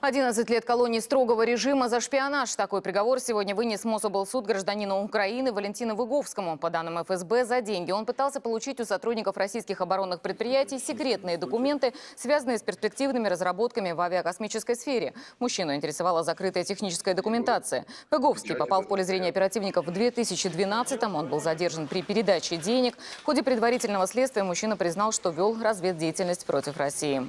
11 лет колонии строгого режима за шпионаж. Такой приговор сегодня вынес Мособлсуд гражданину Украины Валентину Выговскому. По данным ФСБ, за деньги он пытался получить у сотрудников российских оборонных предприятий секретные документы, связанные с перспективными разработками в авиакосмической сфере. Мужчину интересовала закрытая техническая документация. Выговский попал в поле зрения оперативников в 2012-м. Он был задержан при передаче денег. В ходе предварительного следствия мужчина признал, что вел разведдеятельность против России.